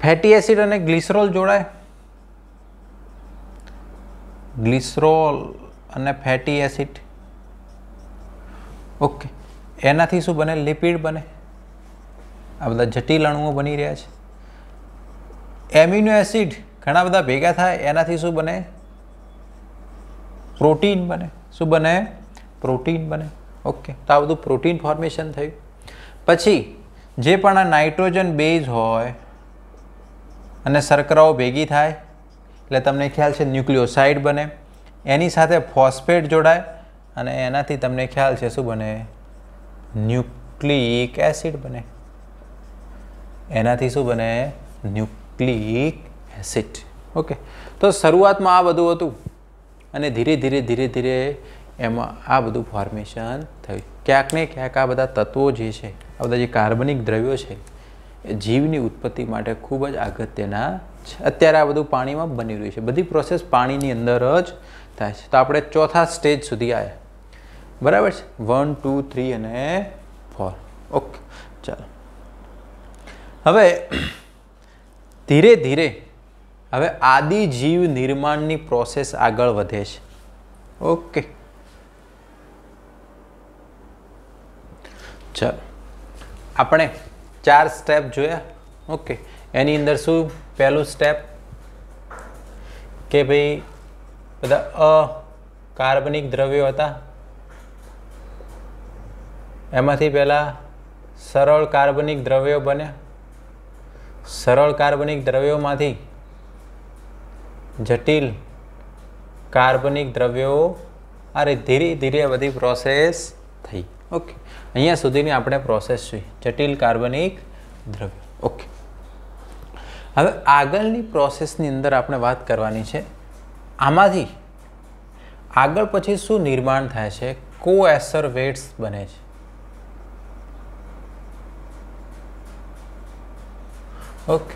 ફેટી એસિડ અને ગ્લિસરોલ જોડાય ગ્લિસરોલ અને ફેટી એસિડ ઓકે એનાથી શું બને લિપિડ બને આ બધા જટિલ અણુઓ બની રહ્યા છે એમિનો એસિડ ઘણા બધા ભેગા થાય એનાથી શું બને પ્રોટીન બને શું બને પ્રોટીન બને ઓકે તો આ બધું પ્રોટીન ફોર્મેશન થયું પછી જે પણ આ નાઇટ્રોજન બેઝ હોય અને શર્કરાઓ ભેગી થાય એટલે તમને ખ્યાલ છે ન્યુક્લિયોસાઇડ બને એની સાથે ફોસ્ફેટ જોડાય અને એનાથી તમને ખ્યાલ છે શું બને ન્યુક્લિક એસિડ બને એનાથી શું બને ન્યુક્લિક એસિડ ઓકે તો શરૂઆતમાં આ બધું હતું અને ધીરે ધીરે ધીરે ધીરે એમાં આ બધું ફોર્મેશન થયું ક્યાંક ને ક્યાંક આ બધા તત્વો જે છે આ બધા જે કાર્બનિક દ્રવ્યો છે એ જીવની ઉત્પત્તિ માટે ખૂબ જ અગત્યના છે અત્યારે આ બધું પાણીમાં બની રહ્યું છે બધી પ્રોસેસ પાણીની અંદર જ થાય છે તો આપણે ચોથા સ્ટેજ સુધી આવ્યા બરાબર છે વન ટુ થ્રી અને ફોર ઓકે ચાલો હવે ધીરે ધીરે હવે આદિજીવ નિર્માણની પ્રોસેસ આગળ વધે છે ઓકે ચાલો આપણે ચાર સ્ટેપ જોયા ઓકે એની અંદર શું પહેલું સ્ટેપ કે ભાઈ બધા અકાર્બનિક દ્રવ્યો હતા એમાંથી પહેલાં સરળ કાર્બનિક દ્રવ્યો બન્યા સરળ કાર્બનિક દ્રવ્યોમાંથી જટિલ કાર્બનિક દ્રવ્યો આ રીતે ધીરે ધીરે બધી પ્રોસેસ થઈ ઓકે અહીંયા સુધીની આપણે પ્રોસેસ જોઈ જટિલ કાર્બનિક દ્રવ્યો ઓકે હવે આગળની પ્રોસેસની અંદર આપણે વાત કરવાની છે આમાંથી આગળ પછી શું નિર્માણ થાય છે કોએસર વેટ્સ બને છે ઓકે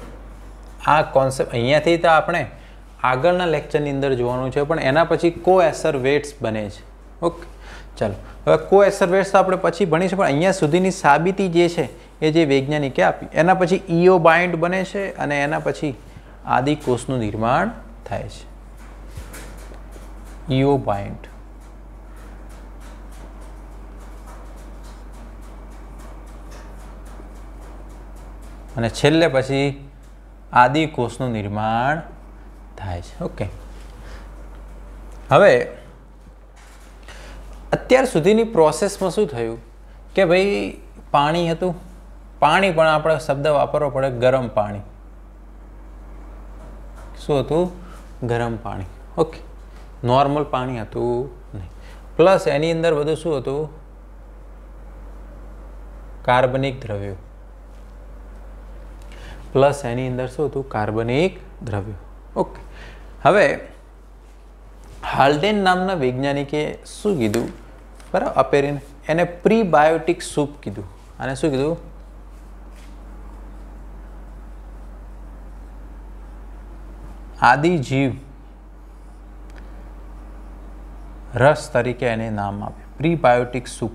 આ કોન્સેપ્ટ અહીંયાથી તો આપણે આગળના લેક્ચરની અંદર જોવાનું છે પણ એના પછી કો એસર વેટ્સ બને છે ઓકે ચાલો હવે કો એસર વેટ્સ તો આપણે પછી ભણીશું પણ અહીંયા સુધીની સાબિતી જે છે એ જે વૈજ્ઞાનિકે આપી એના પછી ઈઓ e બાઇન્ડ બને છે અને એના પછી આદિકોષનું નિર્માણ થાય છે ઇઓ e બાઇન્ડ અને છેલ્લે પછી આદિકોષનું નિર્માણ થાય છે ઓકે હવે અત્યાર સુધીની પ્રોસેસમાં શું થયું કે ભાઈ પાણી હતું પાણી પણ આપણે શબ્દ વાપરવો પડે ગરમ પાણી શું હતું ગરમ પાણી ઓકે નોર્મલ પાણી હતું નહીં પ્લસ એની અંદર બધું શું હતું કાર્બનિક દ્રવ્યો પ્લસ એની અંદર શું હતું કાર્બનિક દ્રવ્યો ઓકે હવે હાલ્ડેન નામના વૈજ્ઞાનિકે શું કીધું બરાબર અપેરિન એને પ્રીબાયોટિક સૂપ કીધું અને શું કીધું આદિજીવ રસ તરીકે એને નામ આપે પ્રીબાયોટિક સૂપ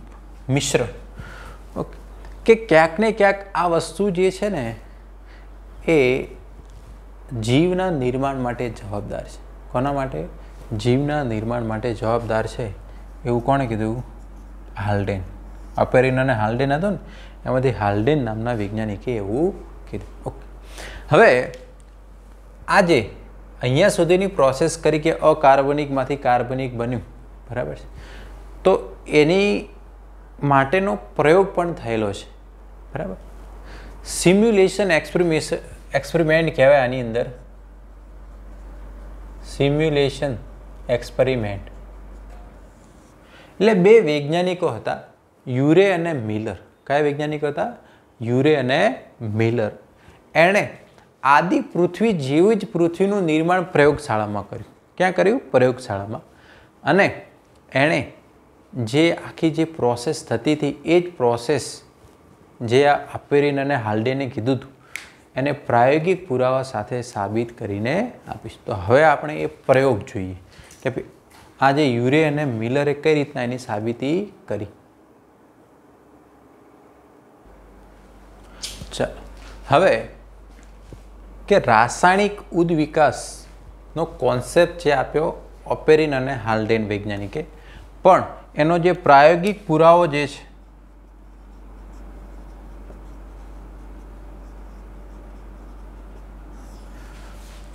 મિશ્ર ઓકે કે ક્યાંક ને ક્યાંક આ વસ્તુ જે છે ને એ જીવના નિર્માણ માટે જવાબદાર છે કોના માટે જીવના નિર્માણ માટે જવાબદાર છે એવું કોણે કીધું હાલ્ડેન અપેરિન અને હાલ્ડેન હતો ને એમાંથી હાલ્ડેન નામના વૈજ્ઞાનિકે એવું કીધું ઓકે હવે આજે અહીંયા સુધીની પ્રોસેસ કરી કે અકાર્બનિકમાંથી કાર્બનિક બન્યું બરાબર છે તો એની માટેનો પ્રયોગ પણ થયેલો છે બરાબર સિમ્યુલેશન એક્સપ્રિમેશન એક્સપેરિમેન્ટ કહેવાય આની અંદર સિમ્યુલેશન એક્સપેરિમેન્ટ એટલે બે વૈજ્ઞાનિકો હતા યુરે અને મિલર કયા વૈજ્ઞાનિકો હતા યુરે અને મિલર એણે આદિ પૃથ્વી જેવી જ પૃથ્વીનું નિર્માણ પ્રયોગશાળામાં કર્યું ક્યાં કર્યું પ્રયોગશાળામાં અને એણે જે આખી જે પ્રોસેસ થતી હતી એ જ પ્રોસેસ જે આ આપેરીન અને હાલ્ડેને કીધું હતું એને પ્રાયોગિક પુરાવા સાથે સાબિત કરીને આપીશ તો હવે આપણે એ પ્રયોગ જોઈએ કે આ જે યુરે અને મિલરે કઈ રીતના એની સાબિતી કરી હવે કે રાસાયણિક ઉદ્વિકાસનો કોન્સેપ્ટ જે આપ્યો ઓપેરિન અને હાલ્ડેન વૈજ્ઞાનિકે પણ એનો જે પ્રાયોગિક પુરાવો જે છે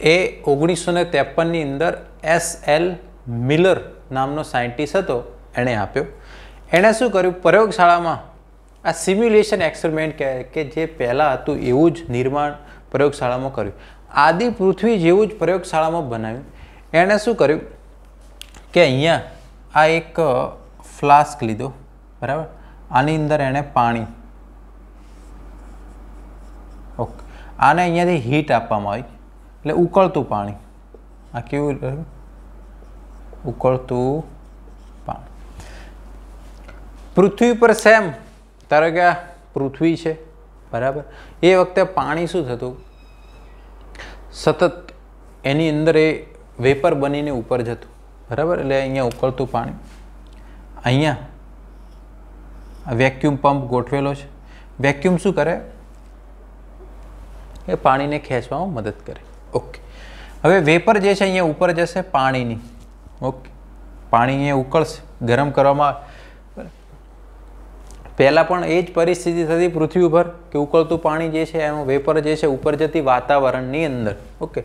એ ઓગણીસો ને ત્રેપનની અંદર એસ એલ મિલર નામનો સાયન્ટિસ્ટ હતો એણે આપ્યો એણે શું કર્યું પ્રયોગશાળામાં આ સિમ્યુલેશન એક્સપેરિમેન્ટ કહે કે જે પહેલાં હતું એવું જ નિર્માણ પ્રયોગશાળામાં કર્યું આદિ પૃથ્વી જેવું જ પ્રયોગશાળામાં બનાવ્યું એણે શું કર્યું કે અહીંયા આ એક ફ્લાસ્ક લીધો બરાબર આની અંદર એણે પાણી ઓકે આને અહીંયાથી હીટ આપવામાં આવી એટલે ઉકળતું પાણી આ કેવું ઉકળતું પાણી પૃથ્વી પર સેમ ધારો કે આ પૃથ્વી છે બરાબર એ વખતે પાણી શું થતું સતત એની અંદર એ વેપર બનીને ઉપર જતું બરાબર એટલે અહીંયા ઉકળતું પાણી અહીંયા વેક્યુમ પંપ ગોઠવેલો છે વેક્યુમ શું કરે એ પાણીને ખેંચવામાં મદદ કરે ઓકે હવે વેપર જે છે અહીંયા ઉપર જશે પાણીની ઓકે પાણી અહીંયા ઉકળશે ગરમ કરવામાં પહેલાં પણ એ જ પરિસ્થિતિ થતી પૃથ્વી ઉપર કે ઉકળતું પાણી જે છે એનું વેપર જે છે ઉપર જતી વાતાવરણની અંદર ઓકે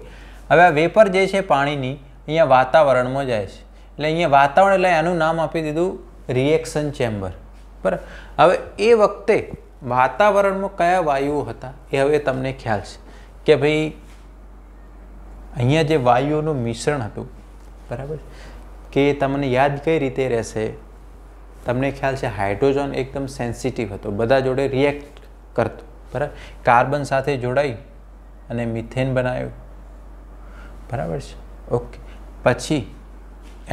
હવે આ વેપર જે છે પાણીની અહીંયા વાતાવરણમાં જાય છે એટલે અહીંયા વાતાવરણ એટલે એનું નામ આપી દીધું રિએક્શન ચેમ્બર બરાબર હવે એ વખતે વાતાવરણમાં કયા વાયુઓ હતા એ હવે તમને ખ્યાલ છે કે ભાઈ અહીંયા જે વાયુઓનું મિશ્રણ હતું બરાબર કે તમને યાદ કઈ રીતે રહેશે તમને ખ્યાલ છે હાઇડ્રોજન એકદમ સેન્સિટિવ હતો બધા જોડે રિએક્ટ કરતો બરાબર કાર્બન સાથે જોડાઈ અને મિથેન બનાવ્યું બરાબર છે ઓકે પછી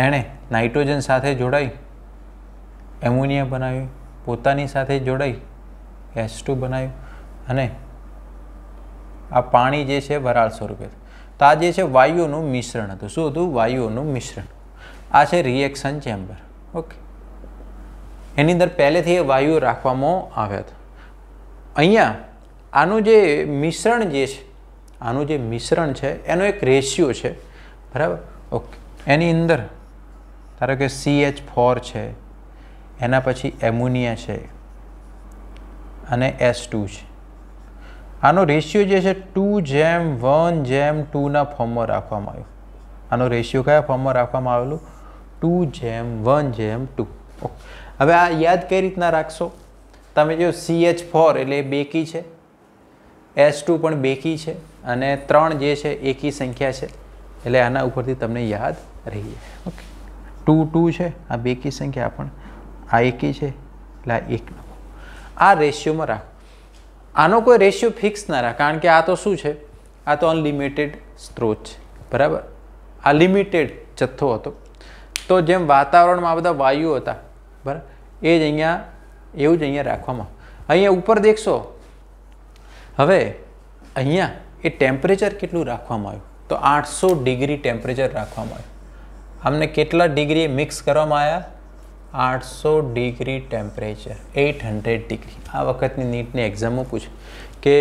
એણે નાઇટ્રોજન સાથે જોડાઈ એમોનિયા બનાવ્યું પોતાની સાથે જોડાઈ એસ ટુ બનાવ્યું અને આ પાણી જે છે વરાળ સ્વરૂપે તો આ જે છે વાયુઓનું મિશ્રણ હતું શું હતું વાયુઓનું મિશ્રણ આ છે રિએક્શન ચેમ્બર ઓકે એની અંદર પહેલેથી એ વાયુ રાખવામાં આવ્યા હતા અહીંયા આનું જે મિશ્રણ જે છે આનું જે મિશ્રણ છે એનો એક રેશિયો છે બરાબર ઓકે એની અંદર ધારો કે સીએચ ફોર છે એના પછી એમોનિયા છે અને એસ ટુ છે આનો રેશિયો જે છે ટુ જેમ વન જેમ ટુના ફોર્મમાં રાખવામાં આવ્યો આનો રેશિયો કયા ફોર્મમાં રાખવામાં આવેલું ટુ જેમ વન જેમ ટુ હવે આ યાદ કઈ રીતના રાખશો તમે જો સી એચ ફોર એટલે બેકી છે એસ ટુ પણ બેકી છે અને ત્રણ જે છે એકી સંખ્યા છે એટલે આના ઉપરથી તમને યાદ રહી જાય ઓકે ટુ ટુ છે આ બેકી સંખ્યા પણ આ એકી છે એટલે આ એક આ રેશિયોમાં રાખો આનો કોઈ રેશિયો ફિક્સ ના રાખે કારણ કે આ તો શું છે આ તો અનલિમિટેડ સ્ત્રોત છે બરાબર આ લિમિટેડ જથ્થો હતો તો જેમ વાતાવરણમાં આ બધા વાયુઓ હતા બરાબર એ જ અહીંયા એવું જ અહીંયા રાખવામાં અહીંયા ઉપર દેખશો હવે અહીંયા એ ટેમ્પરેચર કેટલું રાખવામાં આવ્યું તો આઠસો ડિગ્રી ટેમ્પરેચર રાખવામાં આવ્યું અમને કેટલા ડિગ્રીએ મિક્સ કરવામાં આવ્યા આઠસો degree temperature eight hundred degree આ વખતની નીટની એક્ઝામો પૂછે કે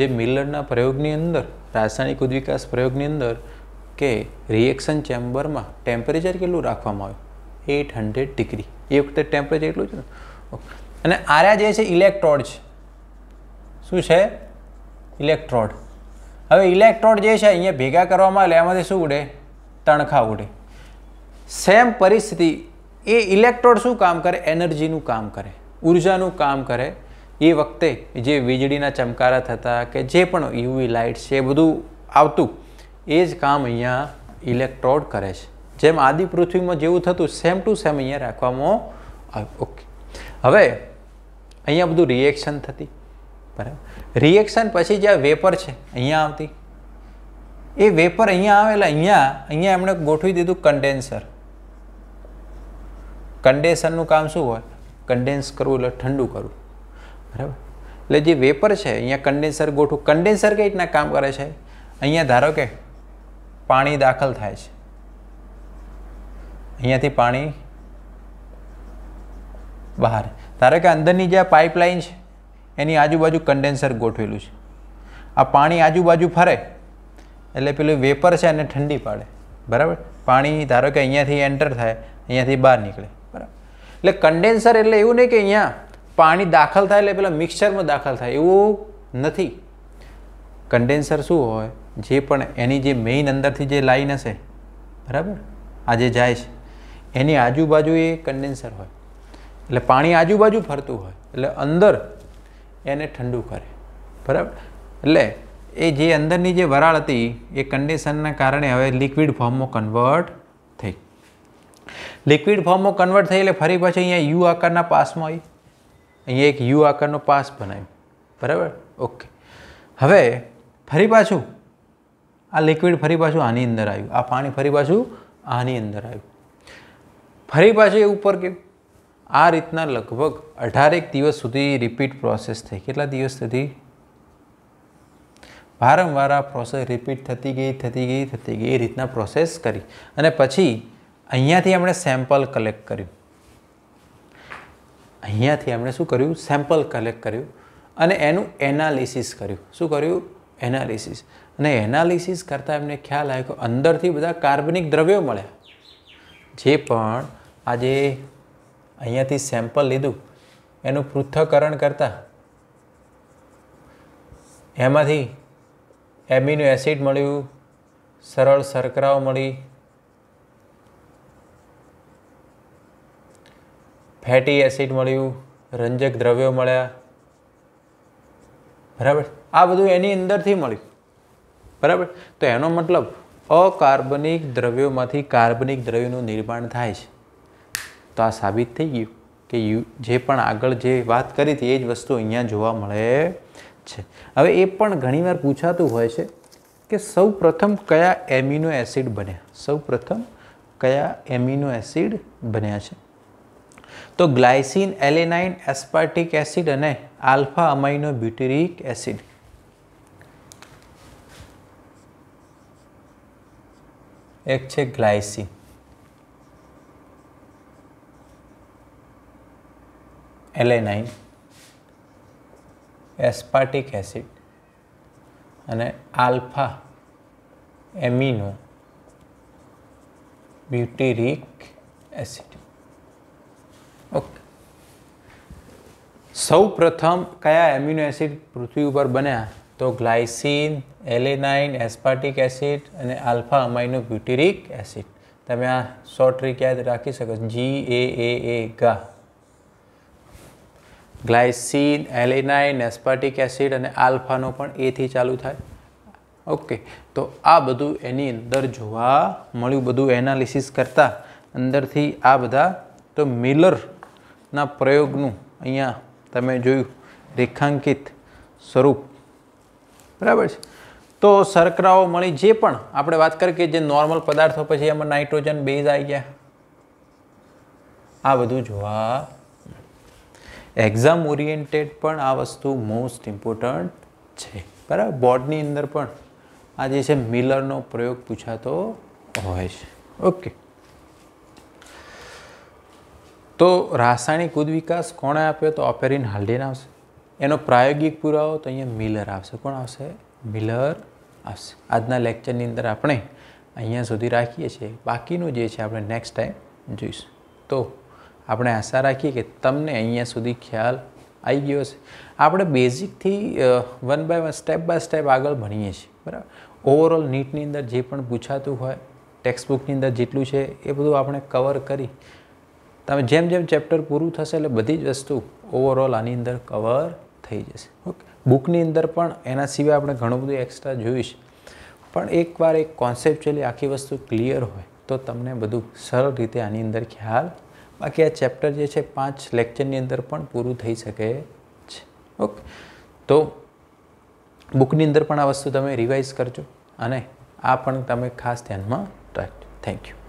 જે મિલરના પ્રયોગની અંદર રાસાયણિક ઉદ્વિકાસ પ્રયોગની અંદર કે રિએક્શન ચેમ્બરમાં ટેમ્પરેચર કેટલું રાખવામાં આવ્યું એઇટ હંડ્રેડ ડિગ્રી એ વખતે ટેમ્પરેચર એટલું છે ને અને આર્યા જે છે ઇલેક્ટ્રોડ છે શું છે ઇલેક્ટ્રોડ હવે ઇલેક્ટ્રોડ જે છે અહીંયા ભેગા કરવામાં આવે એમાંથી શું ઉડે તણખા ઉડે સેમ પરિસ્થિતિ એ ઇલેક્ટ્રોડ શું કામ કરે એનર્જીનું કામ કરે ઉર્જાનું કામ કરે એ વખતે જે વીજળીના ચમકારા થતા કે જે પણ યુવી લાઇટ છે એ બધું આવતું એ જ કામ અહીંયા ઇલેક્ટ્રોડ કરે છે જેમ આદિ પૃથ્વીમાં જેવું થતું સેમ ટુ સેમ અહીંયા રાખવામાં આવ્યું ઓકે હવે અહીંયા બધું રિએક્શન થતી બરાબર રિએક્શન પછી જે વેપર છે અહીંયા આવતી એ વેપર અહીંયા આવેલા અહીંયા અહીંયા એમણે ગોઠવી દીધું કન્ડેન્સર કન્ડેશનનું કામ શું હોય કન્ડેન્સ કરવું એટલે ઠંડુ કરવું બરાબર એટલે જે વેપર છે અહીંયા કન્ડેન્સર ગોઠવું કન્ડેન્સર કઈ રીતના કામ કરે છે અહીંયા ધારો કે પાણી દાખલ થાય છે અહીંયાથી પાણી બહાર ધારો કે અંદરની જે પાઇપલાઇન છે એની આજુબાજુ કન્ડેન્સર ગોઠવેલું છે આ પાણી આજુબાજુ ફરે એટલે પેલું વેપર છે એને ઠંડી પાડે બરાબર પાણી ધારો કે અહીંયાથી એન્ટર થાય અહીંયાથી બહાર નીકળે એટલે કન્ડેન્સર એટલે એવું નહીં કે અહીંયા પાણી દાખલ થાય એટલે પેલા મિક્સરમાં દાખલ થાય એવું નથી કન્ડેન્સર શું હોય જે પણ એની જે મેઇન અંદરથી જે લાઈન હશે બરાબર આજે જાય છે એની આજુબાજુ એ કન્ડેન્સર હોય એટલે પાણી આજુબાજુ ફરતું હોય એટલે અંદર એને ઠંડુ કરે બરાબર એટલે એ જે અંદરની જે વરાળ હતી એ કન્ડેન્સરના કારણે હવે લિક્વિડ ફોર્મમાં કન્વર્ટ થઈ લિક્વિડ ફોર્મમાં કન્વર્ટ થઈ એટલે ફરી પાછી અહીંયા યુ આકારના પાસમાં આવી અહીંયા એક યુ આકારનો પાસ બનાવ્યો બરાબર ઓકે હવે ફરી પાછું આ લિક્વિડ ફરી પાછું આની અંદર આવ્યું આ પાણી ફરી પાછું આની અંદર આવ્યું ફરી પાછું એ ઉપર ગયું આ રીતના લગભગ અઢારેક દિવસ સુધી રિપીટ પ્રોસેસ થઈ કેટલા દિવસ સુધી વારંવાર આ પ્રોસેસ રિપીટ થતી ગઈ થતી ગઈ થતી ગઈ એ રીતના પ્રોસેસ કરી અને પછી અહીંયાથી આપણે સેમ્પલ કલેક્ટ કર્યું અહીંયાથી એમણે શું કર્યું સેમ્પલ કલેક્ટ કર્યું અને એનું એનાલિસિસ કર્યું શું કર્યું એનાલિસિસ અને એનાલિસિસ કરતાં એમને ખ્યાલ આવ્યો કે અંદરથી બધા કાર્બનિક દ્રવ્યો મળ્યા જે પણ આજે અહીંયાથી સેમ્પલ લીધું એનું પૃથ્થકરણ કરતાં એમાંથી એમિનો એસિડ મળ્યું સરળ શર્કરાઓ મળી ફેટી એસિડ મળ્યું રંજક દ્રવ્યો મળ્યા બરાબર આ બધું એની અંદરથી મળ્યું બરાબર તો એનો મતલબ અકાર્બનિક દ્રવ્યોમાંથી કાર્બનિક દ્રવ્યોનું નિર્માણ થાય છે તો આ સાબિત થઈ ગયું કે યુ જે પણ આગળ જે વાત કરી હતી એ જ વસ્તુ અહીંયા જોવા મળે છે હવે એ પણ ઘણીવાર પૂછાતું હોય છે કે સૌ પ્રથમ કયા એમિનો એસિડ બન્યા સૌ પ્રથમ કયા એમિનો એસિડ બન્યા છે તો ગ્લાયસિન એલેનાઇન એસ્પાર્ટિક એસિડ અને આલ્ફા અમાઇનો બ્યુટેરિક એસિડ એક છે ગ્લાયસિન એલેનાઇન એસ્પાર્ટિક એસિડ અને આલ્ફા એમિનો બ્યુટેરિક એસિડ સૌ પ્રથમ કયા એમ્યુનો એસિડ પૃથ્વી ઉપર બન્યા તો ગ્લાયસિન એલેનાઇન એસ્પાર્ટિક એસિડ અને આલ્ફા અમાઇનો બ્યુટીરિક એસિડ તમે આ શોર્ટ ટ્રીક યાદ રાખી શકો જી એ એ એ ગા ગ્લાયસીન એલેનાઇન એસ્પાર્ટિક એસિડ અને આલ્ફાનો પણ એથી ચાલુ થાય ઓકે તો આ બધું એની અંદર જોવા મળ્યું બધું એનાલિસિસ કરતાં અંદરથી આ બધા તો મિલરના પ્રયોગનું અહીંયા તમે જોયું રેખાંકિત સ્વરૂપ બરાબર છે તો શર્કરાઓ મળી જે પણ આપણે વાત કરીએ કે જે નોર્મલ પદાર્થો પછી એમાં નાઇટ્રોજન બેઝ આવી ગયા આ બધું જોવા એક્ઝામ ઓરિએન્ટેડ પણ આ વસ્તુ મોસ્ટ ઇમ્પોર્ટન્ટ છે બરાબર બોર્ડની અંદર પણ આ જે છે મિલરનો પ્રયોગ પૂછાતો હોય છે ઓકે તો રાસાયણિક ઉદ્વિકાસ કોણે આપ્યો તો ઓપેરિન હાલ્ડેન આવશે એનો પ્રાયોગિક પુરાવો તો અહીંયા મિલર આવશે કોણ આવશે મિલર આવશે આજના લેક્ચરની અંદર આપણે અહીંયા સુધી રાખીએ છીએ બાકીનું જે છે આપણે નેક્સ્ટ ટાઈમ જોઈશું તો આપણે આશા રાખીએ કે તમને અહીંયા સુધી ખ્યાલ આવી ગયો હશે આપણે બેઝિકથી one by one step by step આગળ ભણીએ છીએ બરાબર ઓવરઓલ નીટની અંદર જે પણ પૂછાતું હોય ટેક્સ્ટ બુકની અંદર જેટલું છે એ બધું આપણે કવર કરી તમે જેમ જેમ ચેપ્ટર પૂરું થશે એટલે બધી જ વસ્તુ ઓવરઓલ આની અંદર કવર થઈ જશે ઓકે બુકની અંદર પણ એના સિવાય આપણે ઘણું બધું એક્સ્ટ્રા જોઈશ પણ એકવાર એક કોન્સેપ્ચ્યુઅલી આખી વસ્તુ ક્લિયર હોય તો તમને બધું સરળ રીતે આની અંદર ખ્યાલ બાકી આ ચેપ્ટર જે છે પાંચ લેક્ચરની અંદર પણ પૂરું થઈ શકે છે ઓકે તો બુકની અંદર પણ આ વસ્તુ તમે રિવાઇઝ કરજો અને આ પણ તમે ખાસ ધ્યાનમાં રાખજો થેન્ક યુ